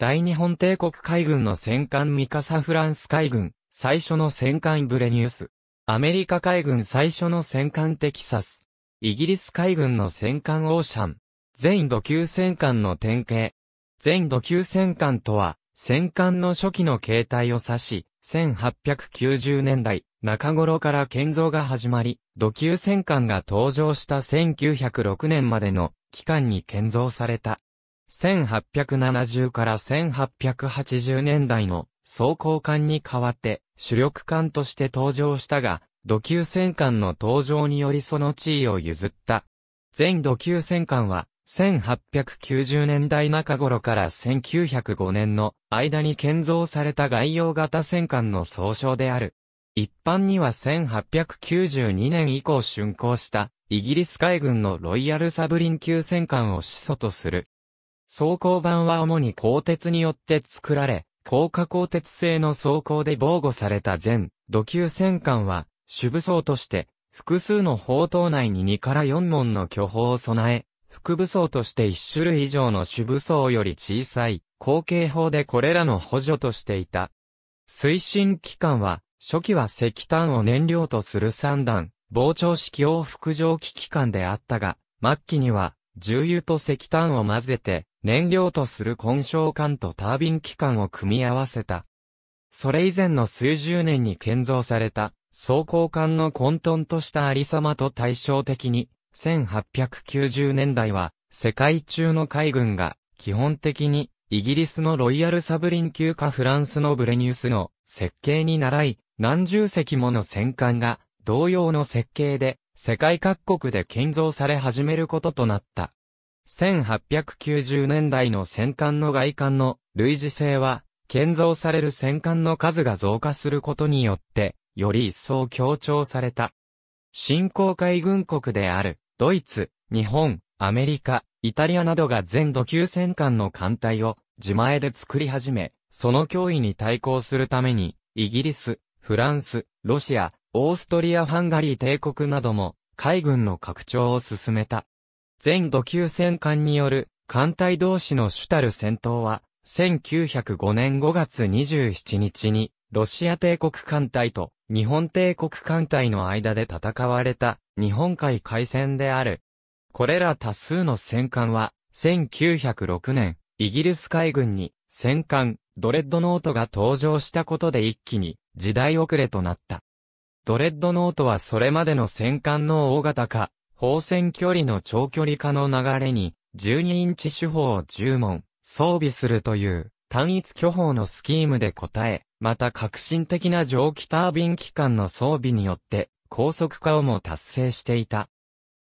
大日本帝国海軍の戦艦ミカサフランス海軍、最初の戦艦ブレニュース。アメリカ海軍最初の戦艦テキサス。イギリス海軍の戦艦オーシャン。全土級戦艦の典型。全土級戦艦とは、戦艦の初期の形態を指し、1890年代、中頃から建造が始まり、土級戦艦が登場した1906年までの期間に建造された。1870から1880年代の装甲艦に代わって主力艦として登場したが、土級戦艦の登場によりその地位を譲った。全土級戦艦は、1890年代中頃から1905年の間に建造された外洋型戦艦の総称である。一般には1892年以降竣工したイギリス海軍のロイヤルサブリン級戦艦を始祖とする。装甲板は主に鋼鉄によって作られ、高架鋼鉄製の装甲で防護された全土級戦艦は、主武装として、複数の砲塔内に2から4門の巨砲を備え、副武装として1種類以上の主武装より小さい、後継砲でこれらの補助としていた。推進機関は、初期は石炭を燃料とする3段、膨張式往復蒸気機関であったが、末期には、重油と石炭を混ぜて、燃料とする混焼管とタービン機関を組み合わせた。それ以前の数十年に建造された、装甲管の混沌としたありさまと対照的に、1890年代は、世界中の海軍が、基本的に、イギリスのロイヤルサブリン級かフランスのブレニウスの設計に倣い、何十隻もの戦艦が、同様の設計で、世界各国で建造され始めることとなった。1890年代の戦艦の外観の類似性は、建造される戦艦の数が増加することによって、より一層強調された。新興海軍国である、ドイツ、日本、アメリカ、イタリアなどが全土級戦艦の艦隊を自前で作り始め、その脅威に対抗するために、イギリス、フランス、ロシア、オーストリア・ハンガリー帝国なども、海軍の拡張を進めた。全土級戦艦による艦隊同士の主たる戦闘は、1905年5月27日に、ロシア帝国艦隊と日本帝国艦隊の間で戦われた日本海海戦である。これら多数の戦艦は、1906年、イギリス海軍に戦艦、ドレッドノートが登場したことで一気に時代遅れとなった。ドレッドノートはそれまでの戦艦の大型化、放線距離の長距離化の流れに、12インチ手法を10問、装備するという、単一巨法のスキームで答え、また革新的な蒸気タービン機関の装備によって、高速化をも達成していた。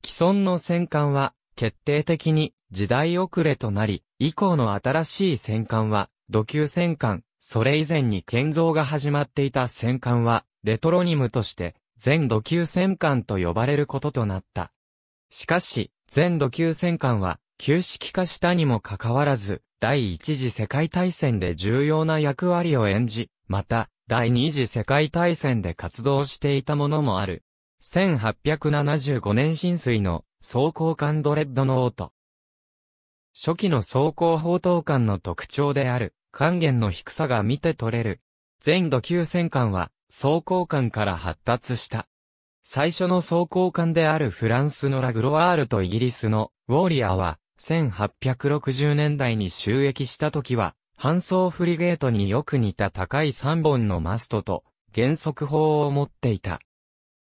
既存の戦艦は、決定的に時代遅れとなり、以降の新しい戦艦は、土級戦艦、それ以前に建造が始まっていた戦艦は、レトロニムとして、全土級戦艦と呼ばれることとなった。しかし、全土級戦艦は、旧式化したにもかかわらず、第一次世界大戦で重要な役割を演じ、また、第二次世界大戦で活動していたものもある。1875年浸水の装甲艦ドレッドノート。初期の装甲砲塔艦の特徴である、還元の低さが見て取れる。全土級戦艦は、装甲艦から発達した最初の装甲艦であるフランスのラグロワールとイギリスのウォーリアは、1860年代に収益した時は、搬送フリゲートによく似た高い3本のマストと、原則砲を持っていた。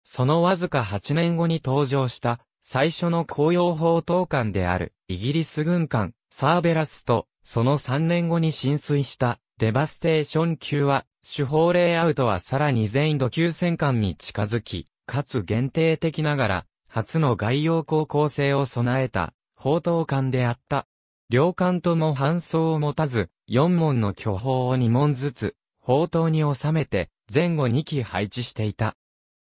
そのわずか8年後に登場した、最初の公用砲等艦である、イギリス軍艦、サーベラスと、その3年後に浸水した、デバステーション級は、主砲レイアウトはさらに全度9戦艦に近づき、かつ限定的ながら、初の外洋高校生を備えた、宝刀艦であった。両艦とも搬送を持たず、4門の巨砲を2門ずつ、砲塔に収めて、前後2機配置していた。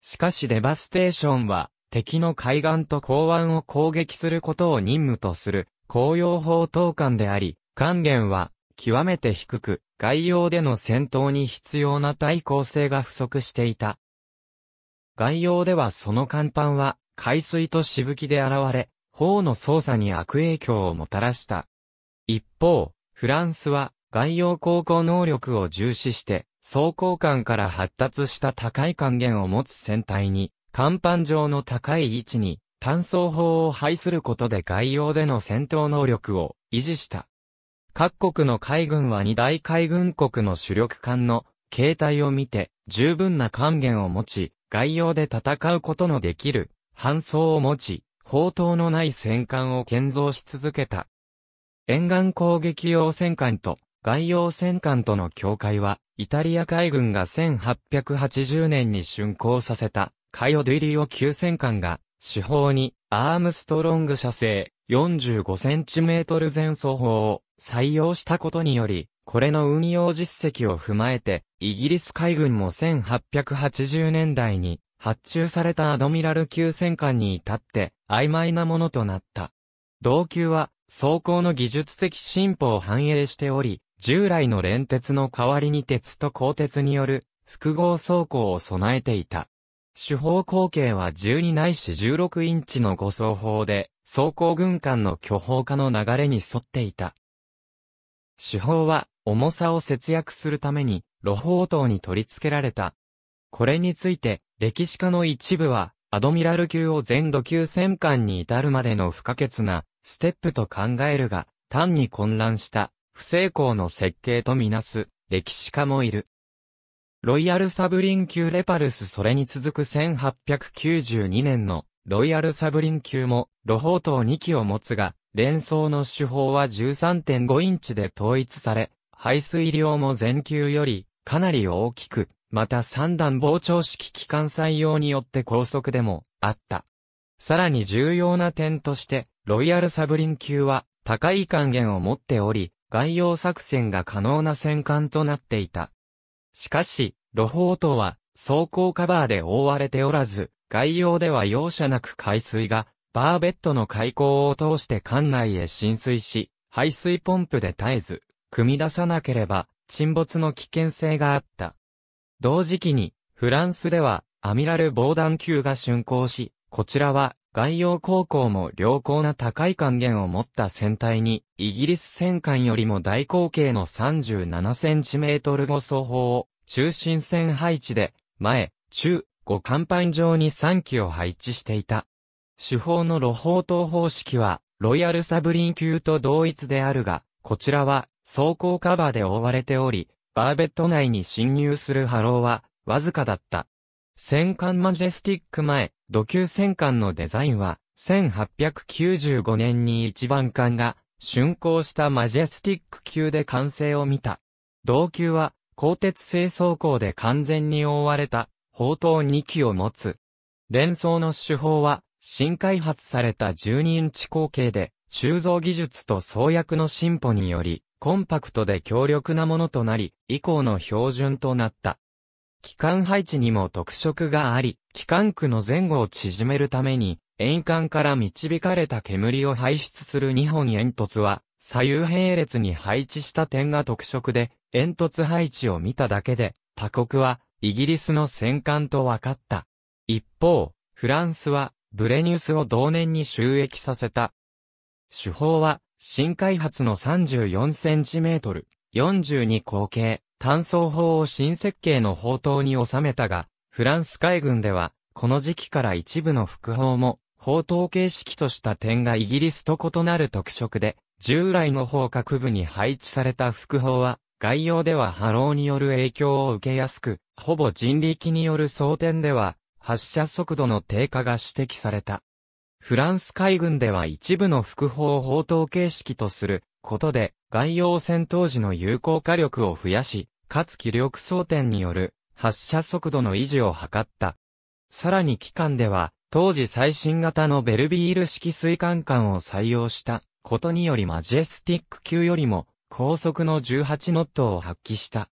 しかしデバステーションは、敵の海岸と港湾を攻撃することを任務とする、公用砲塔艦であり、還元は、極めて低く、外洋での戦闘に必要な対抗性が不足していた。概要ではその甲板は、海水としぶきで現れ、砲の操作に悪影響をもたらした。一方、フランスは、外洋航行能力を重視して、装甲艦から発達した高い還元を持つ船体に、甲板上の高い位置に、単装砲を配することで外洋での戦闘能力を維持した。各国の海軍は二大海軍国の主力艦の形態を見て、十分な還元を持ち、外洋で戦うことのできる、搬送を持ち、砲塔のない戦艦を建造し続けた。沿岸攻撃用戦艦と外洋戦艦との境界は、イタリア海軍が1880年に竣工させた、カヨ・デゥリオ級戦艦が、主砲にアームストロング射製45センチメートル前走砲を採用したことにより、これの運用実績を踏まえて、イギリス海軍も1880年代に発注されたアドミラル級戦艦に至って曖昧なものとなった。同級は装甲の技術的進歩を反映しており、従来の連鉄の代わりに鉄と鋼鉄による複合装甲を備えていた。手法口径は12ないし16インチの5装法で、装甲軍艦の巨峰化の流れに沿っていた。手法は、重さを節約するために、露宝塔に取り付けられた。これについて、歴史家の一部は、アドミラル級を全土級戦艦に至るまでの不可欠な、ステップと考えるが、単に混乱した、不成功の設計とみなす、歴史家もいる。ロイヤルサブリン級レパルスそれに続く1892年のロイヤルサブリン級も露宝塔2機を持つが、連装の手法は13.5インチで統一され、排水量も全球よりかなり大きく、また三段膨張式機関採用によって高速でもあった。さらに重要な点として、ロイヤルサブリン級は高い還元を持っており、外洋作戦が可能な戦艦となっていた。しかし、ロホートは装甲カバーで覆われておらず、外洋では容赦なく海水が、バーベットの開口を通して艦内へ浸水し、排水ポンプで絶えず、組み出さなければ沈没の危険性があった。同時期に、フランスではアミラル防弾級が竣工し、こちらは外洋航行も良好な高い還元を持った船体に、イギリス戦艦よりも大口径の3 7トルの双砲を中心線配置で、前、中、五甲板上に3機を配置していた。主砲の露砲等方式は、ロイヤルサブリン級と同一であるが、こちらは装甲カバーで覆われており、バーベット内に侵入する波浪は、わずかだった。戦艦マジェスティック前、土球戦艦のデザインは、1895年に一番艦が、竣工したマジェスティック級で完成を見た。同級は、鋼鉄製装甲で完全に覆われた、砲塔2機を持つ。連装の手法は、新開発された12インチ口径で、鋳造技術と創薬の進歩により、コンパクトで強力なものとなり、以降の標準となった。機関配置にも特色があり、機関区の前後を縮めるために、円管から導かれた煙を排出する2本煙突は、左右並列に配置した点が特色で、煙突配置を見ただけで、他国は、イギリスの戦艦と分かった。一方、フランスは、ブレニュスを同年に収益させた。手法は、新開発の 34cm、42口径、単装砲を新設計の砲塔に収めたが、フランス海軍では、この時期から一部の副砲も、砲塔形式とした点がイギリスと異なる特色で、従来の砲各部に配置された副砲は、概要では波浪による影響を受けやすく、ほぼ人力による装填では、発射速度の低下が指摘された。フランス海軍では一部の副砲を砲塔形式とすることで、外洋戦闘時の有効火力を増やし、かつ気力装填による発射速度の維持を図った。さらに機関では、当時最新型のベルビール式水管管を採用したことによりマジェスティック級よりも高速の18ノットを発揮した。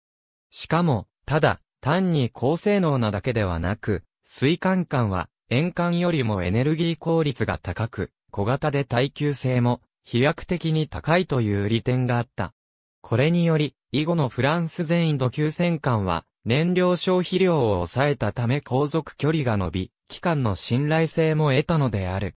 しかも、ただ、単に高性能なだけではなく、水管管は円間よりもエネルギー効率が高く、小型で耐久性も飛躍的に高いという利点があった。これにより、以後のフランス全員土級急戦艦は、燃料消費量を抑えたため航続距離が伸び、機関の信頼性も得たのである。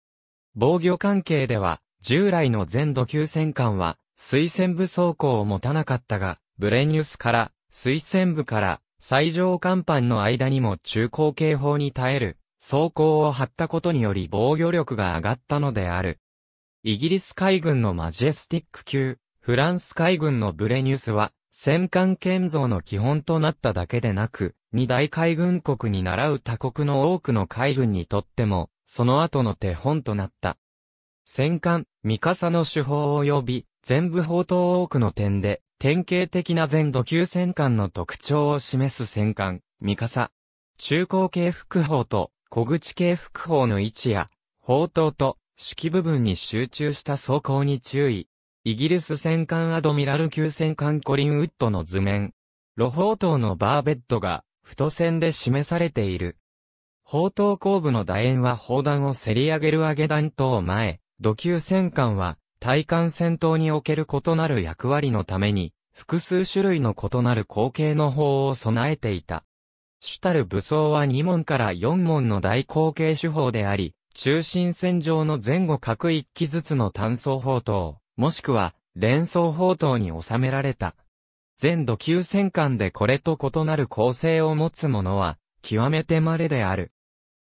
防御関係では、従来の全土急戦艦は、推薦部走行を持たなかったが、ブレニュスから、推薦部から、最上甲板の間にも中高警報に耐える、装甲を張ったことにより防御力が上がったのである。イギリス海軍のマジェスティック級、フランス海軍のブレニュースは、戦艦建造の基本となっただけでなく、二大海軍国に倣う他国の多くの海軍にとっても、その後の手本となった。戦艦、ミカサの手法及び、全部砲塔多くの点で、典型的な全土級戦艦の特徴を示す戦艦、ミカサ。中高系副砲と小口系複砲の位置や、砲塔と、式部分に集中した走行に注意。イギリス戦艦アドミラル級戦艦コリンウッドの図面。露砲塔のバーベッドが、太線で示されている。砲塔後部の楕円は砲弾をせり上げる上げ弾頭前、土級戦艦は、対艦戦闘における異なる役割のために、複数種類の異なる後継の砲を備えていた。主たる武装は2門から4門の大口径手法であり、中心線上の前後各1機ずつの単装砲塔、もしくは連装砲塔に収められた。全土級戦艦でこれと異なる構成を持つものは、極めて稀である。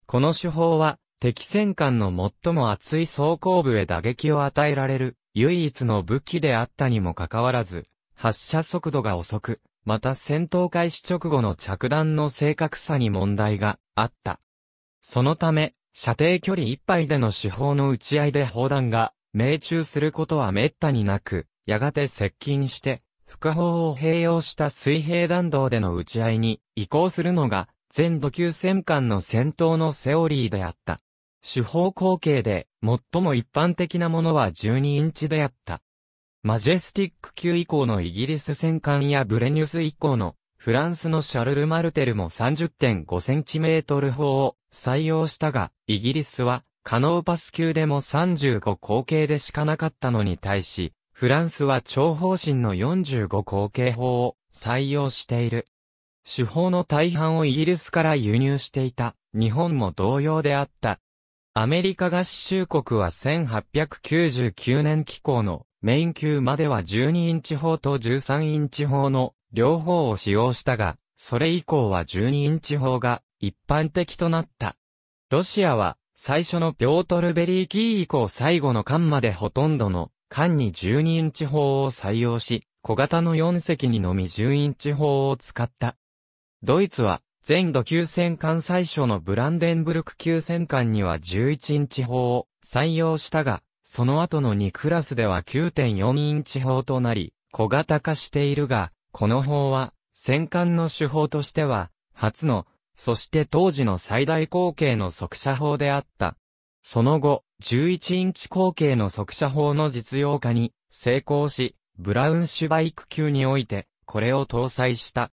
この手法は、敵戦艦の最も厚い装甲部へ打撃を与えられる、唯一の武器であったにもかかわらず、発射速度が遅く、また戦闘開始直後の着弾の正確さに問題があった。そのため、射程距離いっぱいでの手法の打ち合いで砲弾が命中することは滅多になく、やがて接近して、副砲を併用した水平弾道での打ち合いに移行するのが、全土級戦艦の戦闘のセオリーであった。手法後継で、最も一般的なものは12インチであった。マジェスティック級以降のイギリス戦艦やブレニュス以降のフランスのシャルル・マルテルも 30.5cm 砲を採用したが、イギリスはカノーパス級でも35口径でしかなかったのに対し、フランスは長方針の45口径砲を採用している。手法の大半をイギリスから輸入していた、日本も同様であった。アメリカ合衆国は1899年機構のメイン級までは12インチ砲と13インチ砲の両方を使用したが、それ以降は12インチ砲が一般的となった。ロシアは最初のピョートル・ベリーキー以降最後の艦までほとんどの艦に12インチ砲を採用し、小型の4隻にのみ10インチ砲を使った。ドイツは全土急戦艦最初のブランデンブルク急戦艦には11インチ砲を採用したが、その後の2クラスでは9.4インチ砲となり、小型化しているが、この砲は、戦艦の手法としては、初の、そして当時の最大口径の速射砲であった。その後、11インチ口径の速射砲の実用化に成功し、ブラウンシュバイク級において、これを搭載した。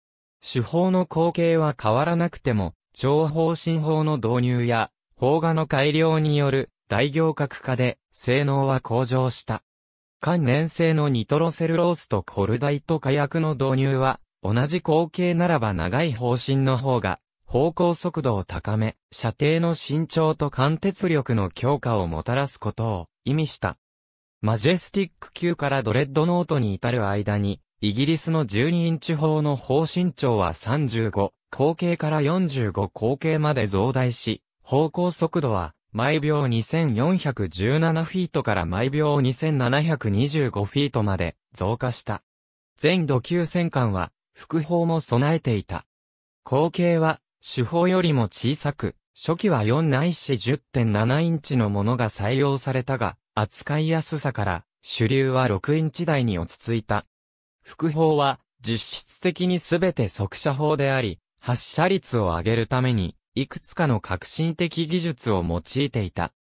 手法の口径は変わらなくても、超方針砲の導入や、砲画の改良による大行革化で、性能は向上した。関連性のニトロセルロースとコルダイト火薬の導入は、同じ口径ならば長い方針の方が、方向速度を高め、射程の伸長と貫徹力の強化をもたらすことを意味した。マジェスティック級からドレッドノートに至る間に、イギリスの12インチ砲の方身長は35、口径から45口径まで増大し、方向速度は毎秒2417フィートから毎秒2725フィートまで増加した。全土級戦艦は、副砲も備えていた。口径は、主砲よりも小さく、初期は4ないし10.7インチのものが採用されたが、扱いやすさから、主流は6インチ台に落ち着いた。副砲は、実質的にすべて速射砲であり、発射率を上げるために、いくつかの革新的技術を用いていた。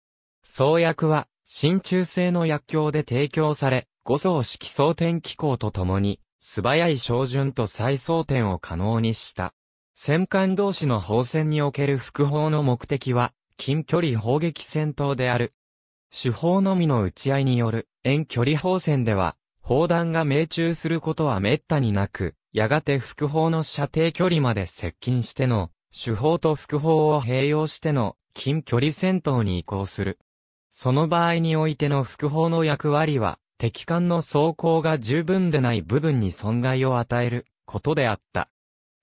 創薬は、真鍮製の薬莢で提供され、五層式装填機構とともに、素早い照準と再装填を可能にした。戦艦同士の砲戦における複砲の目的は、近距離砲撃戦闘である。手法のみの打ち合いによる遠距離砲戦では、砲弾が命中することは滅多になく、やがて複砲の射程距離まで接近しての主砲と副砲を併用しての近距離戦闘に移行する。その場合においての副砲の役割は、敵艦の装甲が十分でない部分に損害を与えることであった。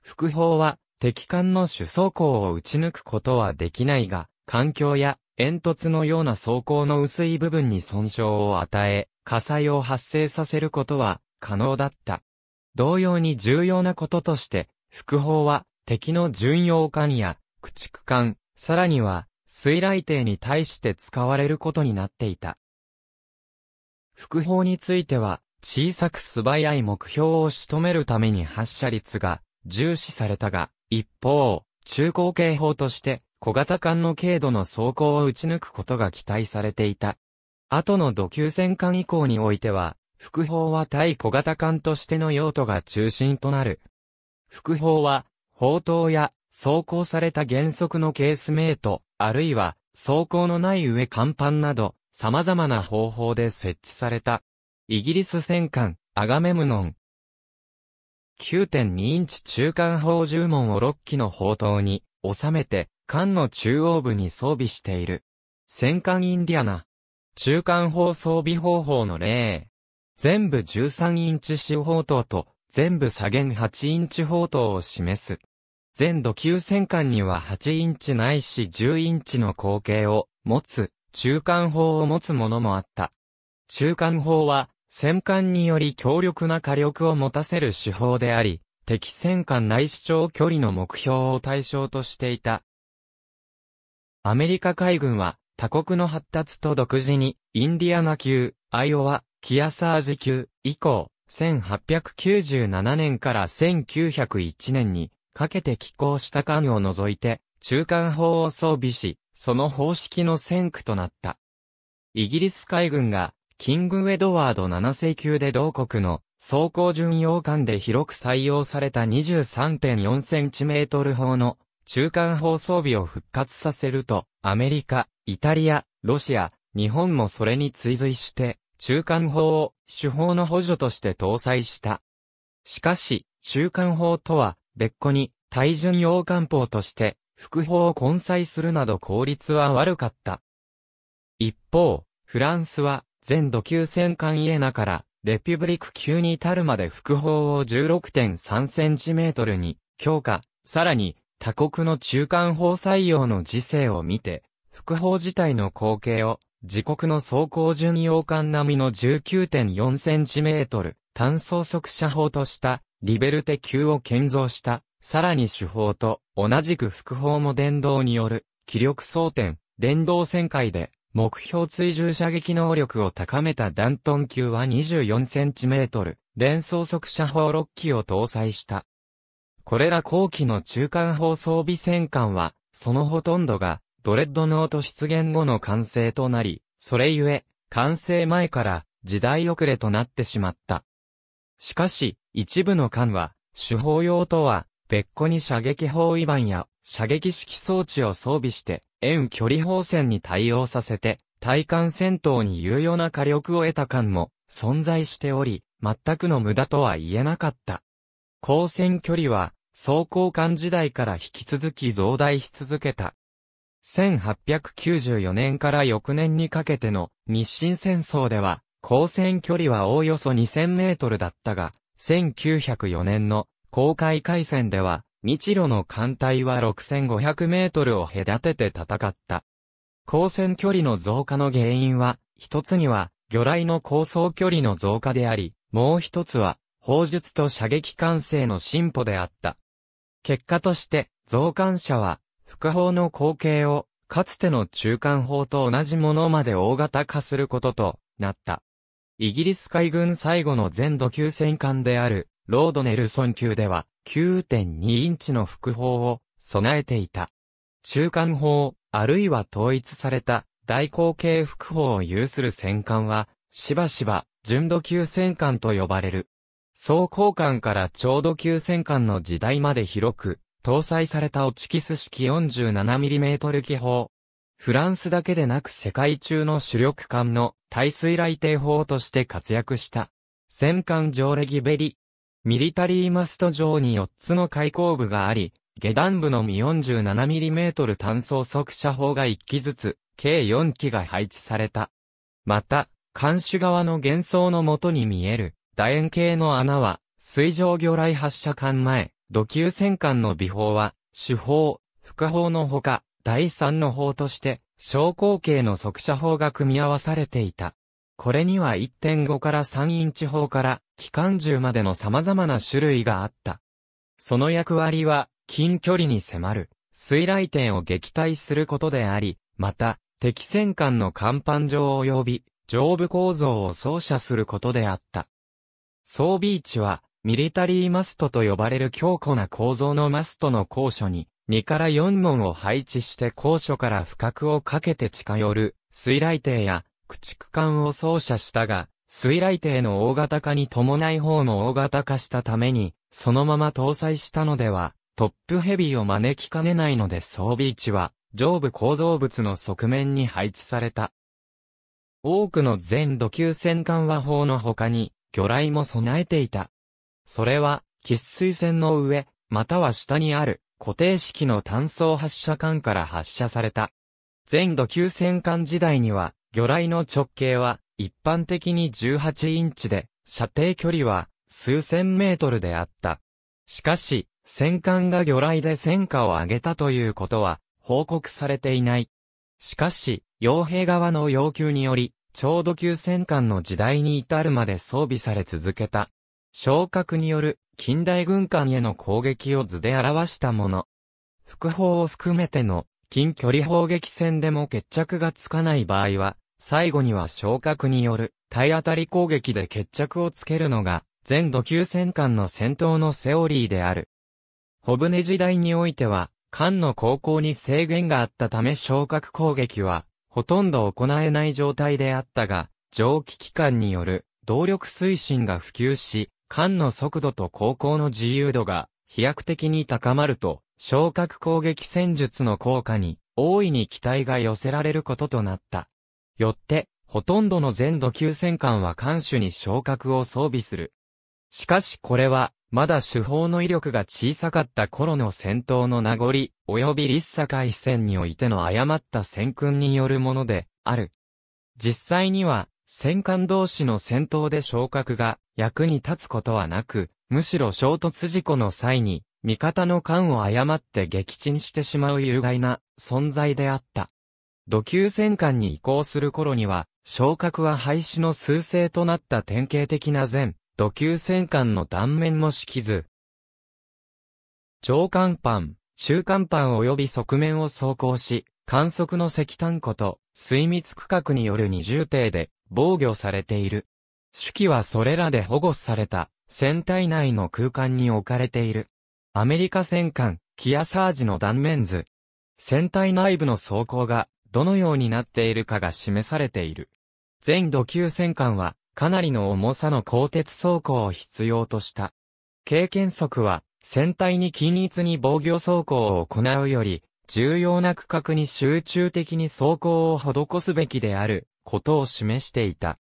副砲は敵艦の主装甲を撃ち抜くことはできないが、環境や煙突のような装甲の薄い部分に損傷を与え、火災を発生させることは可能だった。同様に重要なこととして、副砲は敵の巡洋艦や駆逐艦、さらには水雷艇に対して使われることになっていた。副砲については、小さく素早い目標を仕留めるために発射率が重視されたが、一方、中高警報として小型艦の軽度の走行を撃ち抜くことが期待されていた。後の土級戦艦以降においては、副砲は対小型艦としての用途が中心となる。副砲は砲塔や、走行された原則のケースメイト、あるいは、装甲のない上甲板など、様々な方法で設置された。イギリス戦艦、アガメムノン。9.2インチ中間砲10門を6機の砲塔に収めて、艦の中央部に装備している。戦艦インディアナ。中間砲装備方法の例。全部13インチ四方塔と、全部左舷8インチ砲塔を示す。全土級戦艦には8インチないし10インチの口径を持つ、中間砲を持つものもあった。中間砲は、戦艦により強力な火力を持たせる手法であり、敵戦艦内視長距離の目標を対象としていた。アメリカ海軍は、他国の発達と独自に、インディアナ級、アイオワ、キアサージ級、以降、1897年から1901年に、かけて寄港した艦を除いて、中間砲を装備し、その方式の先駆となった。イギリス海軍が、キング・エドワード7世級で同国の装甲巡洋艦で広く採用された 23.4cm 砲の中間砲装備を復活させると、アメリカ、イタリア、ロシア、日本もそれに追随して、中間砲を主砲の補助として搭載した。しかし、中間砲とは、別個に、対順用漢方として、副法を混載するなど効率は悪かった。一方、フランスは、全土級戦艦イエナから、レピュブリック級に至るまで副砲を16.3センチメートルに強化、さらに他国の中間砲採用の時勢を見て、副砲自体の光景を自国の走行巡洋艦並みの19.4センチメートル単装速射砲としたリベルテ級を建造した、さらに手法と同じく副砲も電動による気力装填、電動旋回で目標追従射撃能力を高めたダントン級は 24cm 連装速射砲6機を搭載した。これら後期の中間砲装備戦艦は、そのほとんどがドレッドノート出現後の完成となり、それゆえ、完成前から時代遅れとなってしまった。しかし、一部の艦は、手法用とは、別個に射撃砲違板や射撃式装置を装備して、遠距離砲戦に対応させて、対艦戦闘に有用な火力を得た艦も存在しており、全くの無駄とは言えなかった。光戦距離は、装甲艦時代から引き続き増大し続けた。1894年から翌年にかけての日清戦争では、光戦距離はおおよそ2000メートルだったが、1904年の公開海戦では、日露の艦隊は6500メートルを隔てて戦った。光線距離の増加の原因は、一つには、魚雷の高層距離の増加であり、もう一つは、砲術と射撃管制の進歩であった。結果として、増艦者は、副砲の光景を、かつての中間砲と同じものまで大型化することとなった。イギリス海軍最後の全土級戦艦である、ロードネルソン級では、9.2インチの副砲を備えていた。中間砲、あるいは統一された、大口径副砲を有する戦艦は、しばしば、純度級戦艦と呼ばれる。総交艦から超度級戦艦の時代まで広く、搭載されたオチキス式 47mm 機砲、フランスだけでなく世界中の主力艦の耐水雷艇砲として活躍した。戦艦上レギベリ。ミリタリーマスト上に4つの開口部があり、下段部のみ 47mm 単装速射砲が1機ずつ、計4機が配置された。また、艦首側の幻想のもとに見える、楕円形の穴は、水上魚雷発射艦前、土球戦艦の尾砲は、主砲、副砲のほか、第三の法として、小口径の速射砲が組み合わされていた。これには1.5から3インチ砲から機関銃までの様々な種類があった。その役割は、近距離に迫る、水雷点を撃退することであり、また、敵戦艦の甲板上及び、上部構造を操作することであった。装備位置は、ミリタリーマストと呼ばれる強固な構造のマストの高所に、2から4門を配置して高所から深くをかけて近寄る、水雷艇や駆逐艦を操作したが、水雷艇の大型化に伴い方も大型化したために、そのまま搭載したのでは、トップヘビーを招きかねないので装備位置は、上部構造物の側面に配置された。多くの全土級戦艦は砲の他に、魚雷も備えていた。それは、喫水船の上、または下にある、固定式の単装発射管から発射された。全土9戦艦時代には、魚雷の直径は一般的に18インチで、射程距離は数千メートルであった。しかし、戦艦が魚雷で戦果を上げたということは報告されていない。しかし、傭兵側の要求により、超ょ級戦艦の時代に至るまで装備され続けた。昇格による近代軍艦への攻撃を図で表したもの。副砲を含めての近距離砲撃戦でも決着がつかない場合は、最後には昇格による体当たり攻撃で決着をつけるのが、全土級戦艦の戦闘のセオリーである。小舟時代においては、艦の航行に制限があったため昇格攻撃は、ほとんど行えない状態であったが、蒸気機関による動力推進が普及し、艦の速度と航行の自由度が飛躍的に高まると、昇格攻撃戦術の効果に大いに期待が寄せられることとなった。よって、ほとんどの全土級戦艦は艦首に昇格を装備する。しかしこれは、まだ手法の威力が小さかった頃の戦闘の名残、及び立一戦においての誤った戦訓によるもので、ある。実際には、戦艦同士の戦闘で昇格が役に立つことはなく、むしろ衝突事故の際に、味方の艦を誤って撃沈してしまう有害な存在であった。土級戦艦に移行する頃には、昇格は廃止の数勢となった典型的な前、土級戦艦の断面も敷き図。上艦板、中艦板及び側面を走行し、観測の石炭庫と水密区画による二重艇で防御されている。手記はそれらで保護された、船体内の空間に置かれている。アメリカ戦艦、キアサージの断面図。船体内部の装甲が、どのようになっているかが示されている。全土級戦艦は、かなりの重さの鋼鉄装甲を必要とした。経験則は、船体に均一に防御装甲を行うより、重要な区画に集中的に走行を施すべきである、ことを示していた。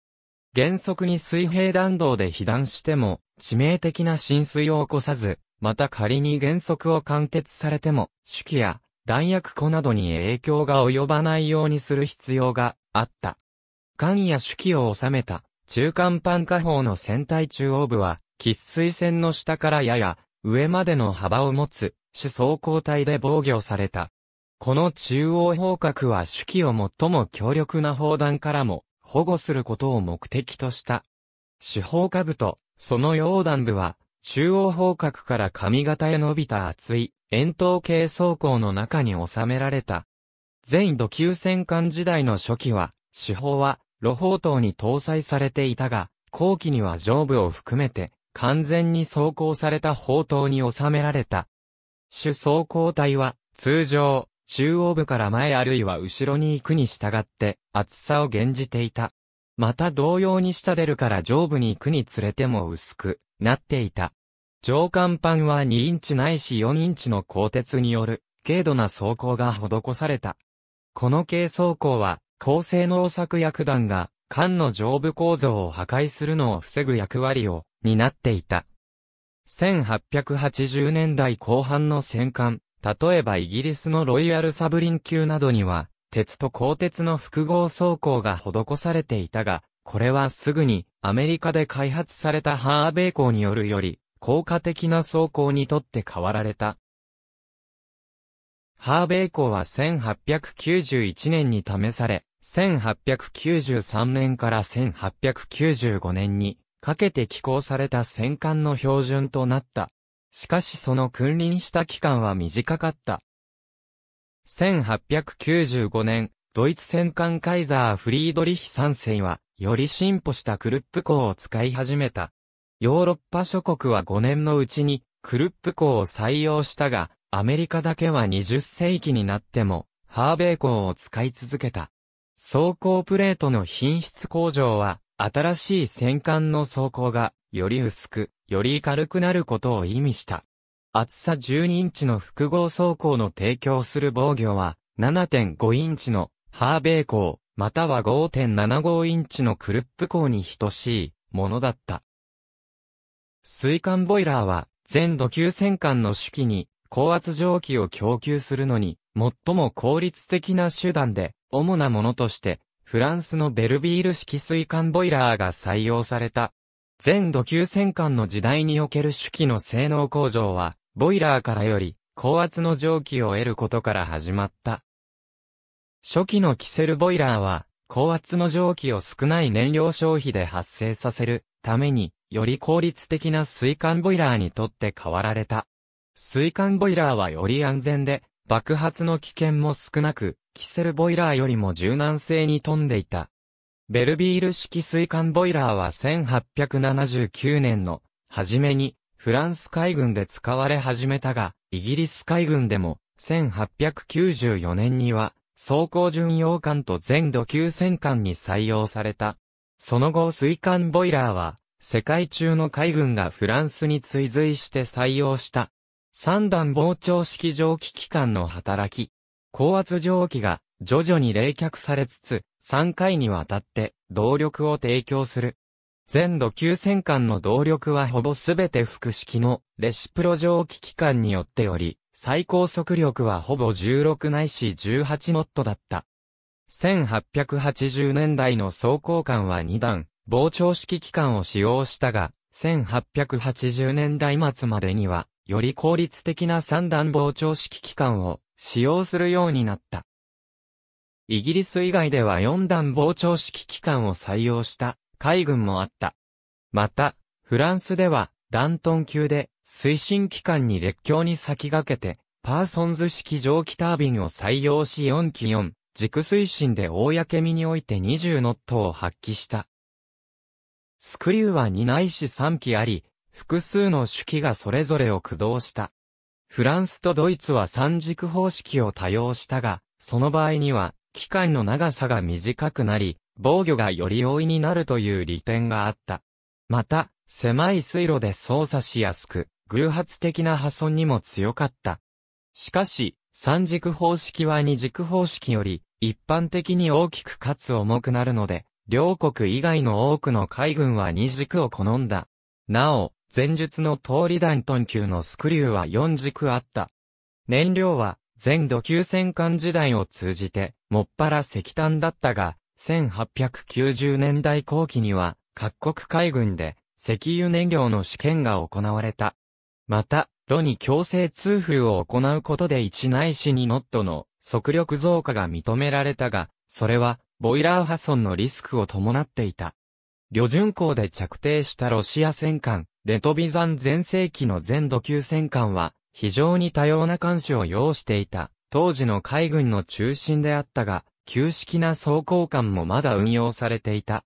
原則に水平弾道で被弾しても、致命的な浸水を起こさず、また仮に原則を貫徹されても、手記や弾薬庫などに影響が及ばないようにする必要があった。艦や手記を収めた中間パン火砲の船体中央部は、喫水船の下からやや上までの幅を持つ主装甲体で防御された。この中央方角は手記を最も強力な砲弾からも保護することを目的とした。主砲下部とその溶弾部は中央方角から髪型へ伸びた厚い円筒形装甲の中に収められた。全土級戦艦時代の初期は、手法は、露砲塔に搭載されていたが、後期には上部を含めて、完全に装甲された砲塔に収められた。主装甲隊は、通常、中央部から前あるいは後ろに行くに従って、厚さを減じていた。また同様に下出るから上部に行くにつれても薄くなっていた。上甲板は2インチないし4インチの鋼鉄による軽度な装甲が施された。この軽装甲は、高性能作薬弾が艦の上部構造を破壊するのを防ぐ役割を担っていた。1880年代後半の戦艦、例えばイギリスのロイヤルサブリン級などには、鉄と鋼鉄の複合走行が施されていたが、これはすぐにアメリカで開発されたハーベイ鋼によるより、効果的な走行にとって変わられた。ハーベイ鋼は1891年に試され、1893年から1895年にかけて寄港された戦艦の標準となった。しかしその君臨した期間は短かった。1895年、ドイツ戦艦カイザーフリードリヒ3世は、より進歩したクルップ港を使い始めた。ヨーロッパ諸国は5年のうちに、クルップ港を採用したが、アメリカだけは20世紀になっても、ハーベイ港を使い続けた。装甲プレートの品質向上は、新しい戦艦の装甲がより薄く、より軽くなることを意味した。厚さ12インチの複合装甲の提供する防御は、7.5インチのハーベイ鋼、または5.75インチのクルップ鋼に等しいものだった。水管ボイラーは、全土球戦艦の手記に、高圧蒸気を供給するのに、最も効率的な手段で、主なものとして、フランスのベルビール式水管ボイラーが採用された。全土級戦艦の時代における主機の性能向上は、ボイラーからより、高圧の蒸気を得ることから始まった。初期のキセルボイラーは、高圧の蒸気を少ない燃料消費で発生させるために、より効率的な水管ボイラーにとって変わられた。水管ボイラーはより安全で、爆発の危険も少なく、キセルボイラーよりも柔軟性に富んでいた。ベルビール式水管ボイラーは1879年の初めにフランス海軍で使われ始めたが、イギリス海軍でも1894年には装甲巡洋艦と全土級戦艦に採用された。その後水管ボイラーは世界中の海軍がフランスに追随して採用した。三段膨張式蒸気機関の働き。高圧蒸気が徐々に冷却されつつ、3回にわたって動力を提供する。全土9000間の動力はほぼすべて複式のレシプロ蒸気機関によっており、最高速力はほぼ16ないし18ノットだった。1880年代の走行間は2段、膨張式機関を使用したが、1880年代末までには、より効率的な3段膨張式機関を使用するようになった。イギリス以外では4段膨張式機関を採用した海軍もあった。また、フランスではダントン級で推進機関に列強に先駆けてパーソンズ式蒸気タービンを採用し4機4、軸推進で公身において20ノットを発揮した。スクリューは2ないし3機あり、複数の主機がそれぞれを駆動した。フランスとドイツは三軸方式を多用したが、その場合には期間の長さが短くなり、防御がより容易になるという利点があった。また、狭い水路で操作しやすく、偶発的な破損にも強かった。しかし、三軸方式は二軸方式より、一般的に大きくかつ重くなるので、両国以外の多くの海軍は二軸を好んだ。なお、前述の通り弾トン級のスクリューは四軸あった。燃料は全土急戦艦時代を通じて、もっぱら石炭だったが、1890年代後期には、各国海軍で、石油燃料の試験が行われた。また、炉に強制通風を行うことで一内市しノットの速力増加が認められたが、それは、ボイラー破損のリスクを伴っていた。旅順港で着底したロシア戦艦、レトビザン全盛期の全土級戦艦は、非常に多様な艦種を要していた、当時の海軍の中心であったが、旧式な装甲艦もまだ運用されていた。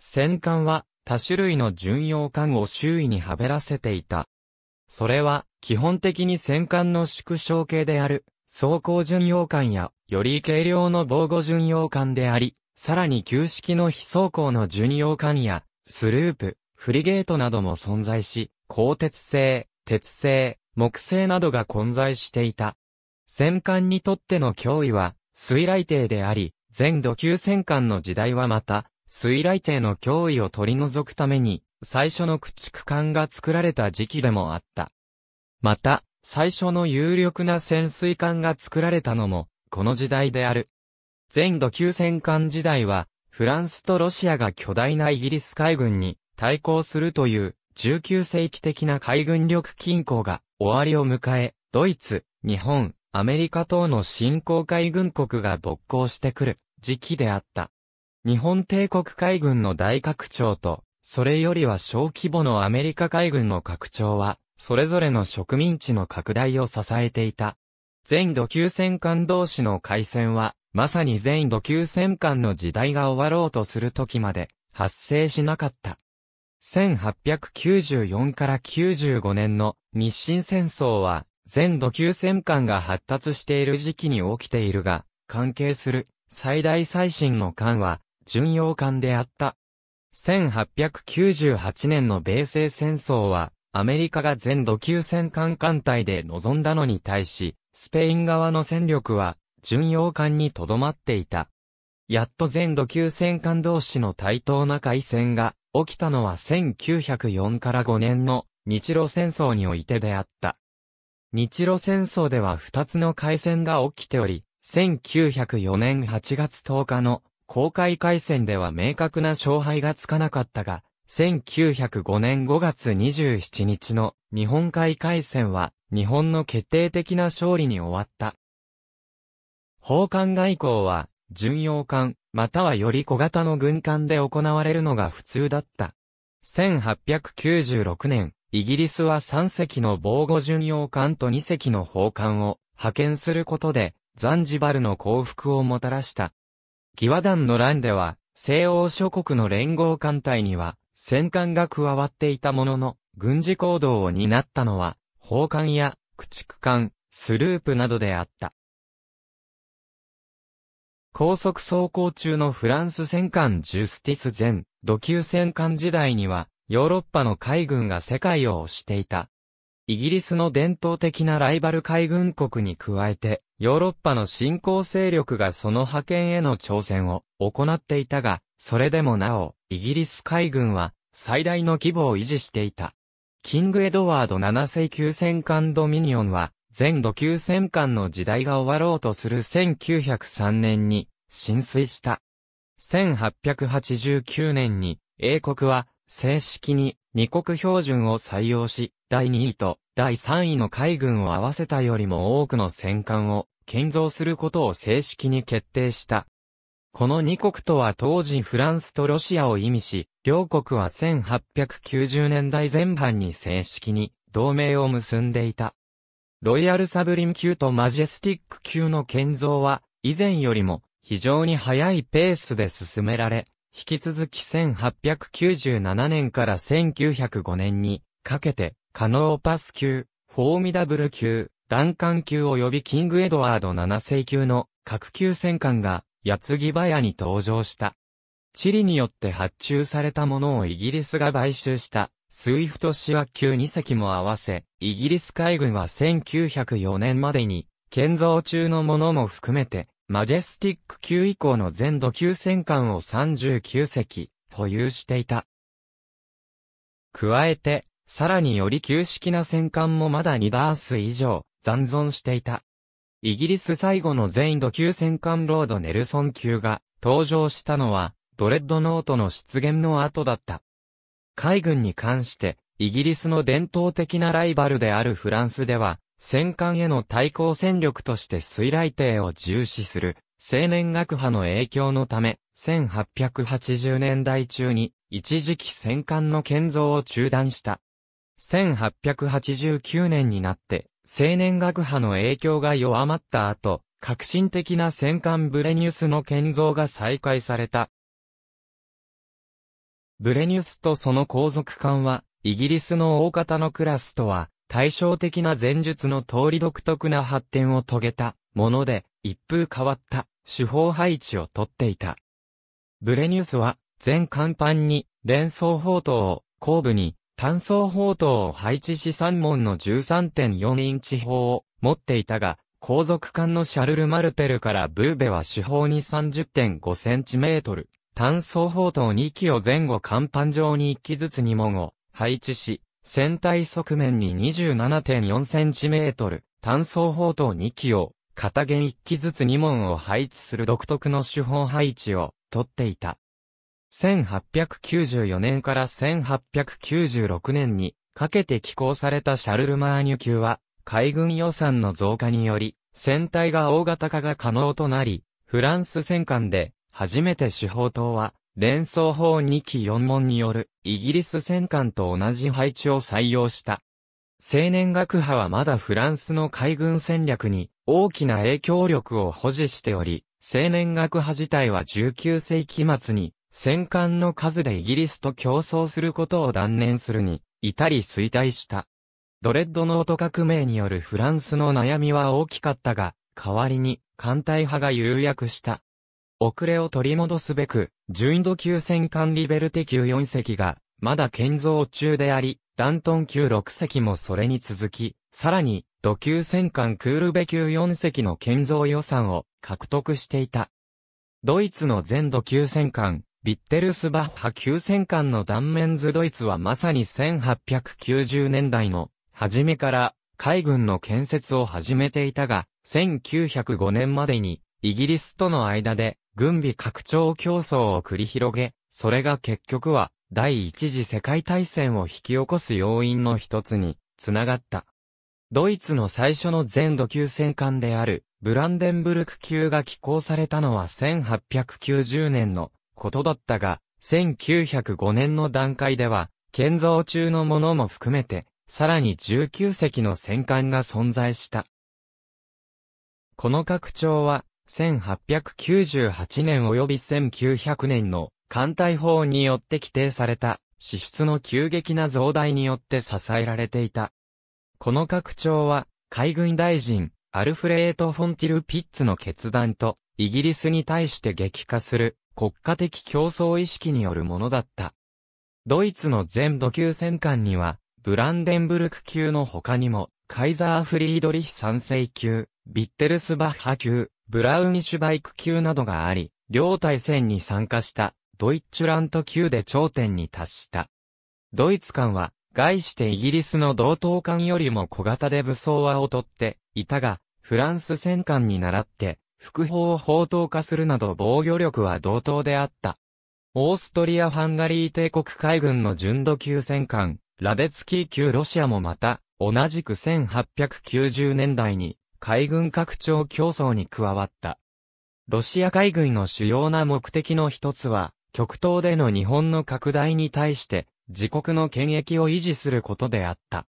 戦艦は多種類の巡洋艦を周囲にはべらせていた。それは基本的に戦艦の縮小形である装甲巡洋艦やより軽量の防護巡洋艦であり、さらに旧式の非装甲の巡洋艦やスループ、フリゲートなども存在し、鋼鉄製、鉄製、木星などが混在していた。戦艦にとっての脅威は、水雷艇であり、全土級戦艦の時代はまた、水雷艇の脅威を取り除くために、最初の駆逐艦が作られた時期でもあった。また、最初の有力な潜水艦が作られたのも、この時代である。全土級戦艦時代は、フランスとロシアが巨大なイギリス海軍に対抗するという19世紀的な海軍力均衡が終わりを迎え、ドイツ、日本、アメリカ等の新興海軍国が勃興してくる時期であった。日本帝国海軍の大拡張と、それよりは小規模のアメリカ海軍の拡張は、それぞれの植民地の拡大を支えていた。全土級戦艦同士の海戦は、まさに全土級戦艦の時代が終わろうとする時まで、発生しなかった。1894から95年の日清戦争は、全土級戦艦が発達している時期に起きているが、関係する最大最新の艦は、巡洋艦であった。1898年の米西戦争は、アメリカが全土級戦艦艦隊で臨んだのに対し、スペイン側の戦力は、巡洋艦にとどまっていた。やっと全土級戦艦同士の対等な海戦が起きたのは1904から5年の日露戦争においてであった。日露戦争では2つの海戦が起きており、1904年8月10日の公開海戦では明確な勝敗がつかなかったが、1905年5月27日の日本海海戦は日本の決定的な勝利に終わった。砲艦外交は巡洋艦またはより小型の軍艦で行われるのが普通だった。1896年、イギリスは3隻の防護巡洋艦と2隻の砲艦を派遣することで、ザンジバルの降伏をもたらした。ギワ団の乱では、西欧諸国の連合艦隊には、戦艦が加わっていたものの、軍事行動を担ったのは、砲艦や、駆逐艦、スループなどであった。高速走行中のフランス戦艦ジュスティス前、土級戦艦時代には、ヨーロッパの海軍が世界を推していた。イギリスの伝統的なライバル海軍国に加えて、ヨーロッパの新興勢力がその派遣への挑戦を行っていたが、それでもなお、イギリス海軍は最大の規模を維持していた。キングエドワード7世級戦艦ドミニオンは、全土級戦艦の時代が終わろうとする1903年に浸水した。1889年に英国は正式に二国標準を採用し、第2位と第3位の海軍を合わせたよりも多くの戦艦を建造することを正式に決定した。この二国とは当時フランスとロシアを意味し、両国は1890年代前半に正式に同盟を結んでいた。ロイヤルサブリン級とマジェスティック級の建造は、以前よりも非常に速いペースで進められ、引き続き1897年から1905年にかけて、カノーパス級、フォーミダブル級、ダンカン級及びキングエドワード7世級の各級戦艦が、矢継ぎ早に登場した。チリによって発注されたものをイギリスが買収したスイフト氏は旧2隻も合わせ、イギリス海軍は1904年までに、建造中のものも含めて、マジェスティック級以降の全土級戦艦を39隻、保有していた。加えて、さらにより旧式な戦艦もまだ2ダース以上、残存していた。イギリス最後の全土級戦艦ロードネルソン級が登場したのは、ドレッドノートの出現の後だった。海軍に関して、イギリスの伝統的なライバルであるフランスでは、戦艦への対抗戦力として水雷艇を重視する、青年学派の影響のため、1880年代中に、一時期戦艦の建造を中断した。1889年になって、青年学派の影響が弱まった後、革新的な戦艦ブレニウスの建造が再開されたブレニュスとその皇族艦は、イギリスの大方のクラスとは、対照的な前述の通り独特な発展を遂げたもので、一風変わった手法配置をとっていた。ブレニュスは、全甲板に連装砲塔を、後部に単装砲塔を配置し3門の13.4インチ砲を持っていたが、皇族艦のシャルル・マルテルからブーベは手法に30.5センチメートル。単双方塔2機を前後甲板上に1機ずつ2門を配置し、船体側面に 27.4cm、単双方塔2機を、片弦1機ずつ2門を配置する独特の手法配置をとっていた。1894年から1896年にかけて寄港されたシャルルマーニュ級は、海軍予算の増加により、船体が大型化が可能となり、フランス戦艦で初めて司法党は、連想法2期4問による、イギリス戦艦と同じ配置を採用した。青年学派はまだフランスの海軍戦略に大きな影響力を保持しており、青年学派自体は19世紀末に戦艦の数でイギリスと競争することを断念するに、至り衰退した。ドレッドノート革命によるフランスの悩みは大きかったが、代わりに艦隊派が有役した。遅れを取り戻すべく、純度級戦艦リベルテ級4隻が、まだ建造中であり、ダントン級6隻もそれに続き、さらに、土級戦艦クールベ級4隻の建造予算を獲得していた。ドイツの全土級戦艦、ビッテルスバッハ級戦艦の断面図ドイツはまさに1890年代の初めから海軍の建設を始めていたが、1905年までにイギリスとの間で軍備拡張競争を繰り広げ、それが結局は第一次世界大戦を引き起こす要因の一つにつながった。ドイツの最初の全土級戦艦であるブランデンブルク級が寄港されたのは1890年のことだったが、1905年の段階では、建造中のものも含めて、さらに19隻の戦艦が存在した。この拡張は、1898年及び1900年の艦隊法によって規定された支出の急激な増大によって支えられていた。この拡張は海軍大臣アルフレート・フォンティル・ピッツの決断とイギリスに対して激化する国家的競争意識によるものだった。ドイツの全土級戦艦にはブランデンブルク級の他にもカイザー・フリードリヒ3世級、ビッテルスバッハ級、ブラウニッシュバイク級などがあり、両対戦に参加したドイッチュラント級で頂点に達した。ドイツ艦は、概してイギリスの同等艦よりも小型で武装は劣っていたが、フランス戦艦に倣って、副砲を砲塔化するなど防御力は同等であった。オーストリア・ハンガリー帝国海軍の純度級戦艦、ラデツキー級ロシアもまた、同じく1890年代に、海軍拡張競争に加わった。ロシア海軍の主要な目的の一つは、極東での日本の拡大に対して、自国の権益を維持することであった。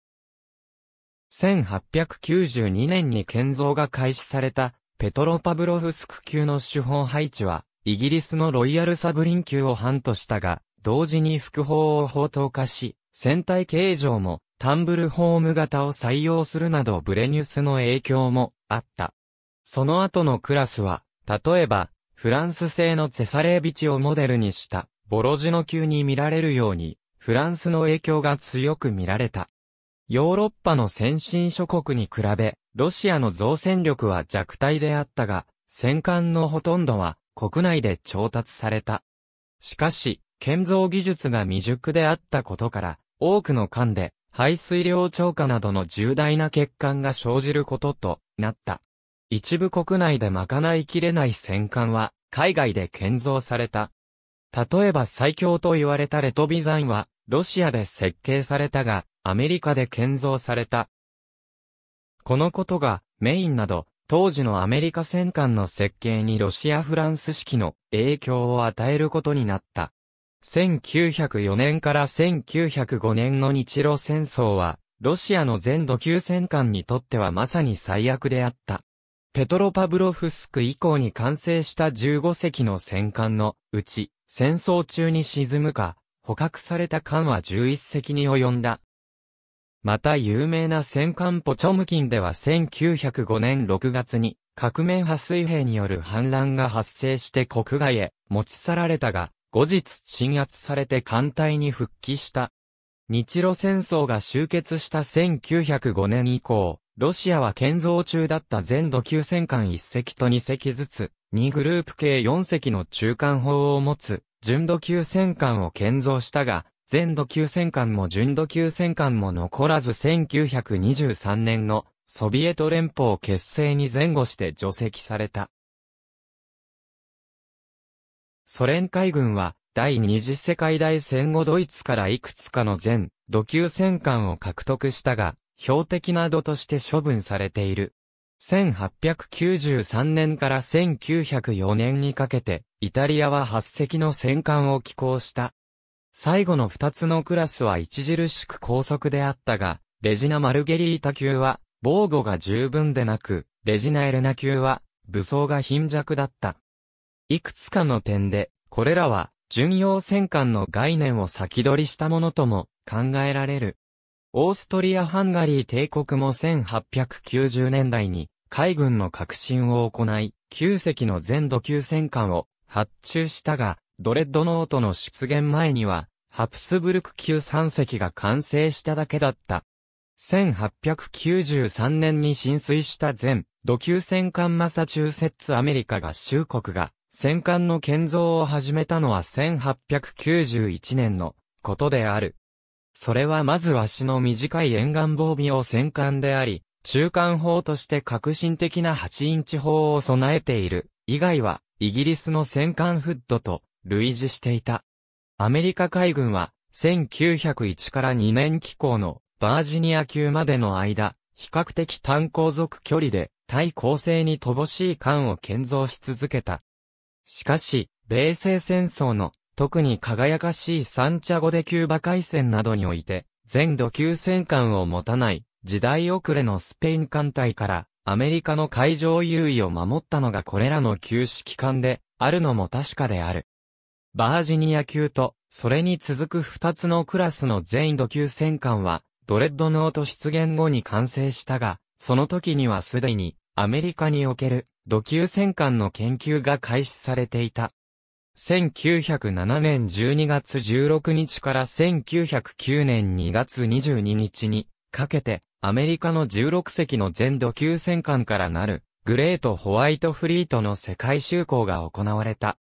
1892年に建造が開始された、ペトロパブロフスク級の手法配置は、イギリスのロイヤルサブリン級を反としたが、同時に副砲を砲塔化し、戦隊形状もタンブルホーム型を採用するなどブレニュスの影響もあった。その後のクラスは、例えば、フランス製のゼサレービチをモデルにした、ボロジノ級に見られるように、フランスの影響が強く見られた。ヨーロッパの先進諸国に比べ、ロシアの造船力は弱体であったが、戦艦のほとんどは国内で調達された。しかし、建造技術が未熟であったことから、多くの艦で排水量超過などの重大な欠陥が生じることとなった。一部国内で賄いきれない戦艦は海外で建造された。例えば最強と言われたレトビザンはロシアで設計されたがアメリカで建造された。このことがメインなど当時のアメリカ戦艦の設計にロシアフランス式の影響を与えることになった。1904年から1905年の日露戦争は、ロシアの全土級戦艦にとってはまさに最悪であった。ペトロパブロフスク以降に完成した15隻の戦艦のうち、戦争中に沈むか、捕獲された艦は11隻に及んだ。また有名な戦艦ポチョムキンでは1905年6月に、革命派水兵による反乱が発生して国外へ持ち去られたが、後日鎮圧されて艦隊に復帰した。日露戦争が終結した1905年以降、ロシアは建造中だった全土級戦艦1隻と2隻ずつ、2グループ計4隻の中間砲を持つ、純度級戦艦を建造したが、全土級戦艦も純度級戦艦も残らず1923年のソビエト連邦結成に前後して除籍された。ソ連海軍は、第二次世界大戦後ドイツからいくつかの全、土級戦艦を獲得したが、標的などとして処分されている。1893年から1904年にかけて、イタリアは8隻の戦艦を寄港した。最後の2つのクラスは著しく高速であったが、レジナ・マルゲリータ級は、防護が十分でなく、レジナ・エレナ級は、武装が貧弱だった。いくつかの点で、これらは、巡洋戦艦の概念を先取りしたものとも考えられる。オーストリア・ハンガリー帝国も1890年代に海軍の革新を行い、9隻の全土級戦艦を発注したが、ドレッドノートの出現前には、ハプスブルク級3隻が完成しただけだった。1893年に浸水した全土級戦艦マサチューセッツアメリカ合衆国が戦艦の建造を始めたのは1891年のことである。それはまず足の短い沿岸防備を戦艦であり、中間砲として革新的な8インチ砲を備えている、以外は、イギリスの戦艦フッドと類似していた。アメリカ海軍は、1901から2年機構のバージニア級までの間、比較的単航続距離で、対抗性に乏しい艦を建造し続けた。しかし、米西戦争の、特に輝かしいサンチャゴでキューバ海戦などにおいて、全土急戦艦を持たない、時代遅れのスペイン艦隊から、アメリカの海上優位を守ったのがこれらの旧式艦で、あるのも確かである。バージニア級と、それに続く二つのクラスの全土級戦艦は、ドレッドノート出現後に完成したが、その時にはすでに、アメリカにおける土球戦艦の研究が開始されていた。1907年12月16日から1909年2月22日にかけてアメリカの16隻の全土級戦艦からなるグレートホワイトフリートの世界就航が行われた。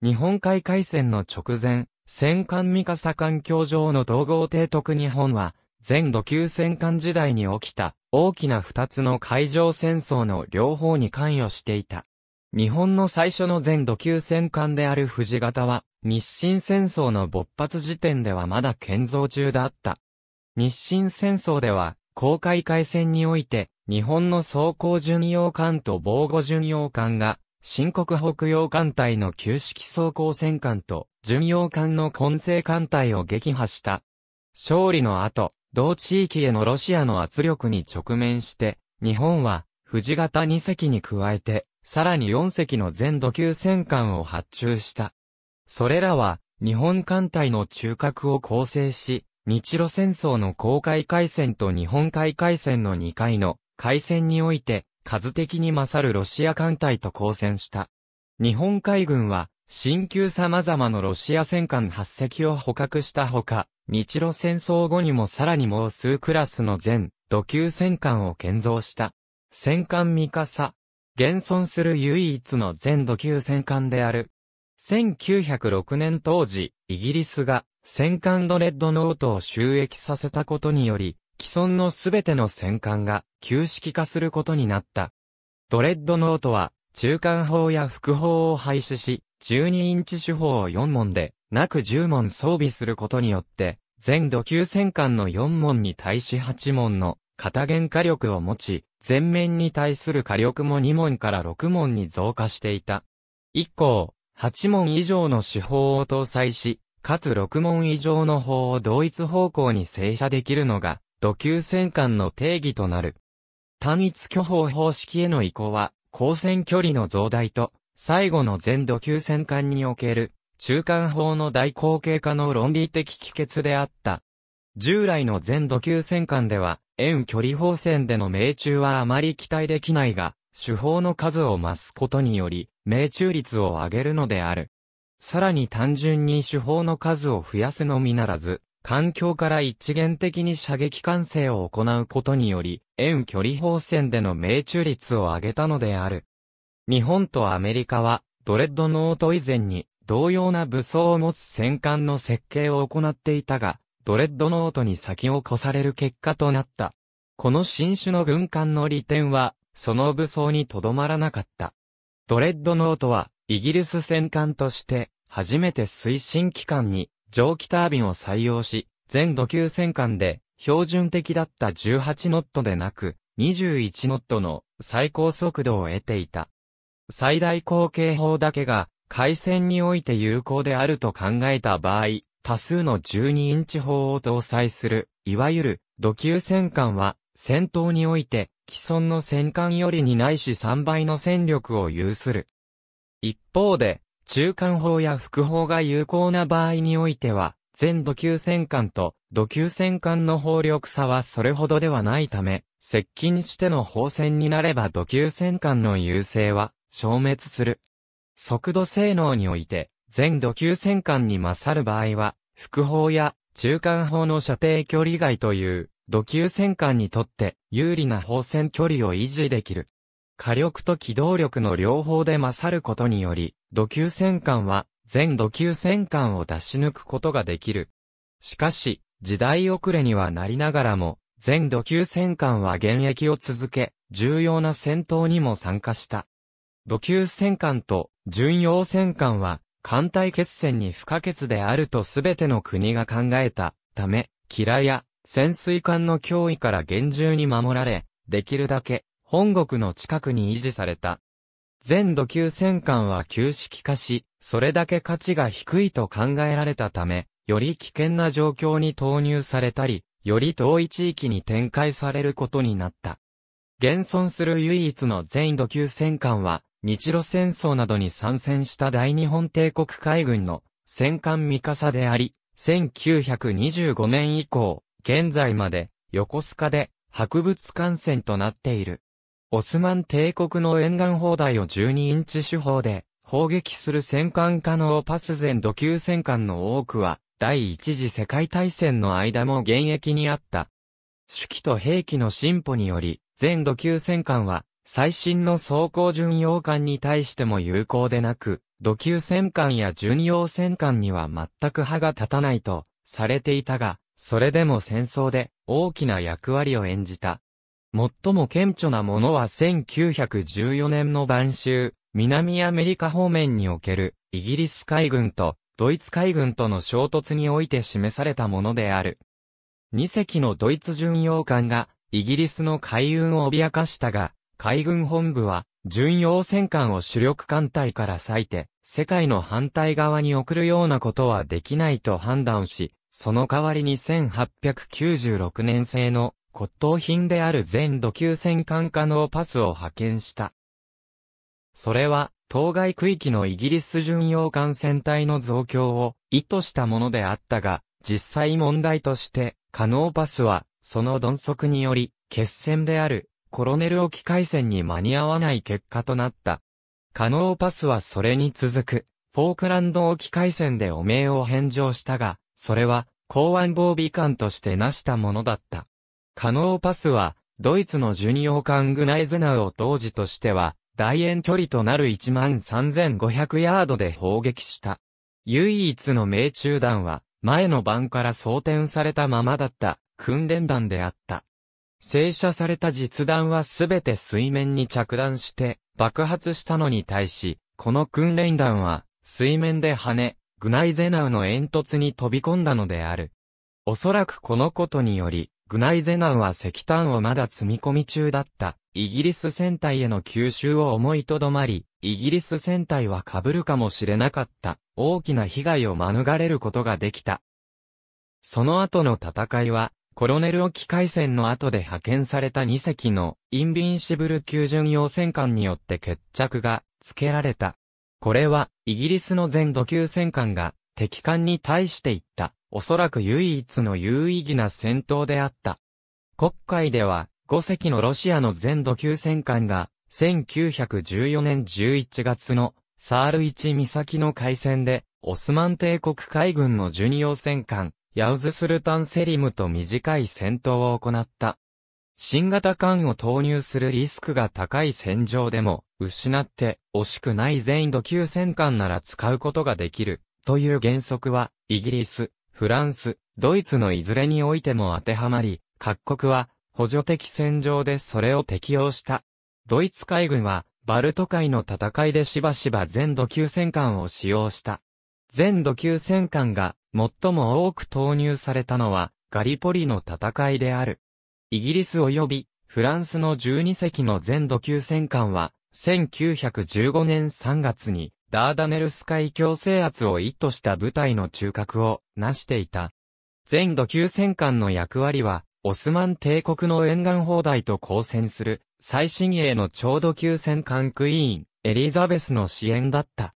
日本海海戦の直前、戦艦三笠艦橋上の統合提督日本は全土級戦艦時代に起きた大きな二つの海上戦争の両方に関与していた。日本の最初の全土級戦艦である藤型は、日清戦争の勃発時点ではまだ建造中だった。日清戦争では、公開海戦において、日本の装甲巡洋艦と防護巡洋艦が、新国北洋艦隊の旧式装甲戦艦と、巡洋艦の混成艦隊を撃破した。勝利の後、同地域へのロシアの圧力に直面して、日本は、藤型2隻に加えて、さらに4隻の全土級戦艦を発注した。それらは、日本艦隊の中核を構成し、日露戦争の公海海戦と日本海海戦の2回の海戦において、数的に勝るロシア艦隊と交戦した。日本海軍は、新旧様々のロシア戦艦8隻を捕獲したほか、日露戦争後にもさらにもう数クラスの全、土級戦艦を建造した。戦艦ミカサ。現存する唯一の全土級戦艦である。1906年当時、イギリスが戦艦ドレッドノートを収益させたことにより、既存のすべての戦艦が旧式化することになった。ドレッドノートは中間砲や副砲を廃止し、12インチ手法を4門でなく10門装備することによって、全土級戦艦の4門に対し8門の片原火力を持ち、全面に対する火力も2門から6門に増加していた。以降、8門以上の手法を搭載し、かつ6門以上の砲を同一方向に正射できるのが、土級戦艦の定義となる。単一巨砲方式への移行は、光線距離の増大と、最後の全土級戦艦における中間法の大後継化の論理的帰結であった。従来の全土級戦艦では、遠距離砲戦での命中はあまり期待できないが、手法の数を増すことにより、命中率を上げるのである。さらに単純に手法の数を増やすのみならず、環境から一元的に射撃管制を行うことにより、遠距離砲戦での命中率を上げたのである。日本とアメリカは、ドレッドノート以前に、同様な武装を持つ戦艦の設計を行っていたが、ドレッドノートに先を越される結果となった。この新種の軍艦の利点は、その武装にとどまらなかった。ドレッドノートは、イギリス戦艦として、初めて推進機関に蒸気タービンを採用し、全土級戦艦で標準的だった18ノットでなく、21ノットの最高速度を得ていた。最大口径砲だけが回線において有効であると考えた場合、多数の12インチ砲を搭載する、いわゆる、土級戦艦は、戦闘において、既存の戦艦よりにないし3倍の戦力を有する。一方で、中間砲や副砲が有効な場合においては、全土級戦艦と土級戦艦の砲力差はそれほどではないため、接近しての砲戦になれば土級戦艦の優勢は消滅する。速度性能において、全度級戦艦に勝る場合は、副砲や中間砲の射程距離外という、度級戦艦にとって有利な砲戦距離を維持できる。火力と機動力の両方で勝ることにより、度級戦艦は全度級戦艦を出し抜くことができる。しかし、時代遅れにはなりながらも、全度級戦艦は現役を続け、重要な戦闘にも参加した。土球戦艦と巡洋戦艦は、艦隊決戦に不可欠であるとすべての国が考えたため、キラや潜水艦の脅威から厳重に守られ、できるだけ本国の近くに維持された。全土球戦艦は旧式化し、それだけ価値が低いと考えられたため、より危険な状況に投入されたり、より遠い地域に展開されることになった。現存する唯一の全土級戦艦は、日露戦争などに参戦した大日本帝国海軍の戦艦ミカサであり、1925年以降、現在まで横須賀で博物艦船となっている。オスマン帝国の沿岸砲台を12インチ手法で砲撃する戦艦可能パス前土ド級戦艦の多くは、第一次世界大戦の間も現役にあった。手記と兵器の進歩により、全土級戦艦は、最新の装甲巡洋艦に対しても有効でなく、土級戦艦や巡洋戦艦には全く歯が立たないとされていたが、それでも戦争で大きな役割を演じた。最も顕著なものは1914年の晩秋、南アメリカ方面におけるイギリス海軍とドイツ海軍との衝突において示されたものである。2隻のドイツ巡洋艦がイギリスの海運を脅かしたが、海軍本部は、巡洋戦艦を主力艦隊から割いて、世界の反対側に送るようなことはできないと判断し、その代わりに1896年製の骨董品である全土級戦艦可能パスを派遣した。それは、当該区域のイギリス巡洋艦船隊の増強を意図したものであったが、実際問題として、可能パスは、その鈍足により、決戦であるコロネル沖海戦に間に合わない結果となった。カノーパスはそれに続く、フォークランド沖海戦で汚名を返上したが、それは、港湾防備艦として成したものだった。カノーパスは、ドイツの巡洋艦グナイゼナウを当時としては、大遠距離となる13,500ヤードで砲撃した。唯一の命中弾は、前の晩から装填されたままだった、訓練弾であった。静射された実弾はすべて水面に着弾して爆発したのに対し、この訓練弾は水面で跳ね、グナイゼナウの煙突に飛び込んだのである。おそらくこのことにより、グナイゼナウは石炭をまだ積み込み中だったイギリス船体への吸収を思いとどまり、イギリス船体は被るかもしれなかった大きな被害を免れることができた。その後の戦いはコロネル沖海戦の後で派遣された2隻のインビンシブル級巡洋戦艦によって決着がつけられた。これはイギリスの全土級戦艦が敵艦に対していった、おそらく唯一の有意義な戦闘であった。国会では5隻のロシアの全土級戦艦が1914年11月のサール1岬の海戦でオスマン帝国海軍の巡洋戦艦ヤウズスルタンセリムと短い戦闘を行った。新型艦を投入するリスクが高い戦場でも、失って惜しくない全土級戦艦なら使うことができる、という原則は、イギリス、フランス、ドイツのいずれにおいても当てはまり、各国は、補助的戦場でそれを適用した。ドイツ海軍は、バルト海の戦いでしばしば全土級戦艦を使用した。全土級戦艦が最も多く投入されたのはガリポリの戦いである。イギリス及びフランスの12隻の全土級戦艦は1915年3月にダーダネルス海峡制圧を意図した部隊の中核を成していた。全土級戦艦の役割はオスマン帝国の沿岸砲台と交戦する最新鋭の超土級戦艦クイーンエリザベスの支援だった。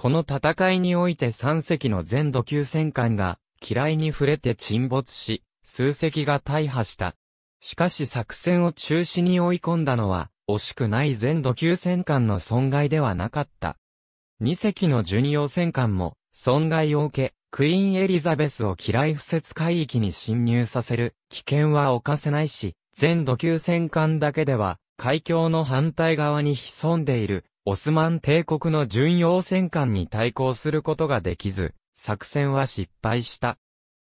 この戦いにおいて3隻の全土級戦艦が、機雷に触れて沈没し、数隻が大破した。しかし作戦を中止に追い込んだのは、惜しくない全土級戦艦の損害ではなかった。2隻の巡洋戦艦も、損害を受け、クイーンエリザベスを機雷不設海域に侵入させる危険は犯せないし、全土級戦艦だけでは、海峡の反対側に潜んでいるオスマン帝国の巡洋戦艦に対抗することができず、作戦は失敗した。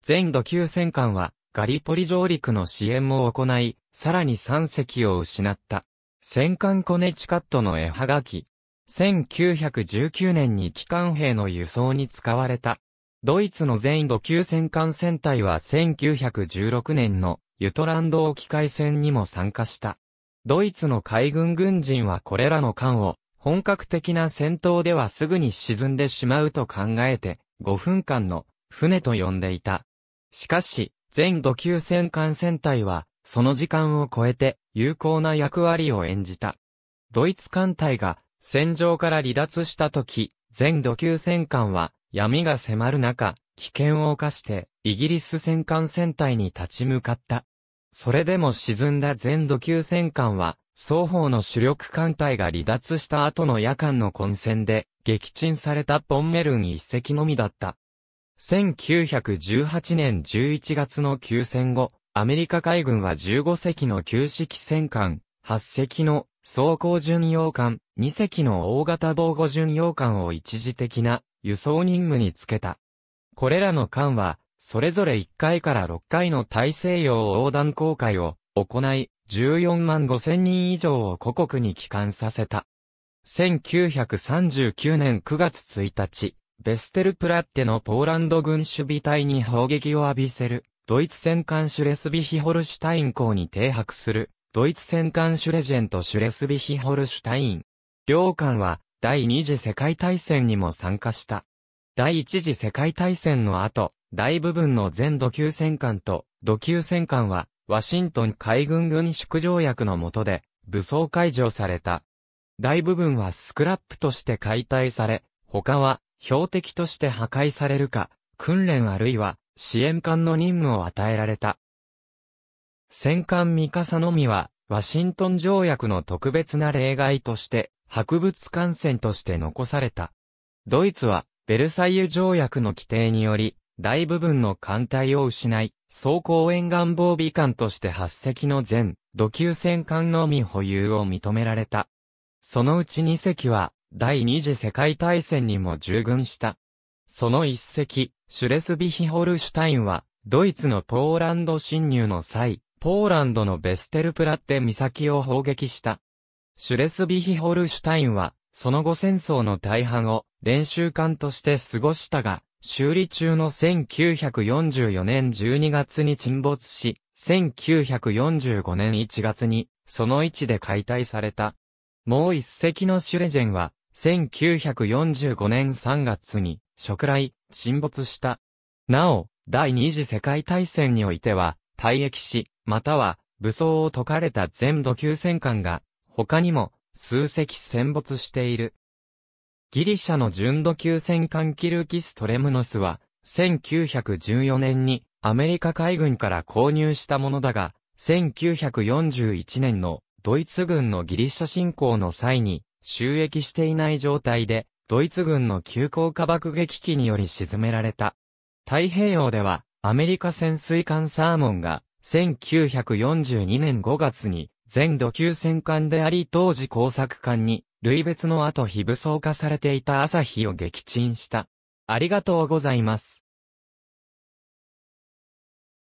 全土級戦艦は、ガリポリ上陸の支援も行い、さらに3隻を失った。戦艦コネチカットの絵はがき。1919年に機関兵の輸送に使われた。ドイツの全土級戦艦戦隊は1916年のユトランド沖海戦にも参加した。ドイツの海軍軍人はこれらの艦を本格的な戦闘ではすぐに沈んでしまうと考えて、5分間の船と呼んでいた。しかし、全土級戦艦戦隊は、その時間を超えて有効な役割を演じた。ドイツ艦隊が戦場から離脱した時、全土級戦艦は闇が迫る中、危険を犯してイギリス戦艦戦隊に立ち向かった。それでも沈んだ全土級戦艦は双方の主力艦隊が離脱した後の夜間の混戦で、撃沈されたポンメルン一隻のみだった。1918年11月の休戦後、アメリカ海軍は15隻の旧式戦艦、8隻の装甲巡洋艦、2隻の大型防護巡洋艦を一時的な輸送任務につけた。これらの艦は、それぞれ1回から6回の大西洋横断航海を行い、14万5千人以上を故国に帰還させた。1939年9月1日、ベステルプラッテのポーランド軍守備隊に砲撃を浴びせる、ドイツ戦艦シュレスビヒホルシュタイン港に停泊する、ドイツ戦艦シュレジェントシュレスビヒホルシュタイン。両艦は、第二次世界大戦にも参加した。第一次世界大戦の後、大部分の全土級戦艦と土級戦艦はワシントン海軍軍縮条約の下で、武装解除された。大部分はスクラップとして解体され、他は標的として破壊されるか、訓練あるいは支援艦の任務を与えられた。戦艦ミカサのみは、ワシントン条約の特別な例外として、博物艦船として残された。ドイツは、ベルサイユ条約の規定により、大部分の艦隊を失い、装甲沿岸防備艦として8隻の全、土級戦艦のみ保有を認められた。そのうち2隻は、第二次世界大戦にも従軍した。その1隻、シュレスビヒホルシュタインは、ドイツのポーランド侵入の際、ポーランドのベステルプラッテ岬を砲撃した。シュレスビヒホルシュタインは、その後戦争の大半を練習艦として過ごしたが、修理中の1944年12月に沈没し、1945年1月に、その位置で解体された。もう一隻のシュレジェンは、1945年3月に、初来、沈没した。なお、第二次世界大戦においては、退役し、または、武装を解かれた全土級戦艦が、他にも、数隻戦没している。ギリシャの純度級戦艦キルキストレムノスは、1914年にアメリカ海軍から購入したものだが、1941年のドイツ軍のギリシャ侵攻の際に収益していない状態で、ドイツ軍の急降下爆撃機により沈められた。太平洋では、アメリカ潜水艦サーモンが、1942年5月に、全土級戦艦であり当時工作艦に類別の後非武装化されていた朝日を撃沈した。ありがとうございます。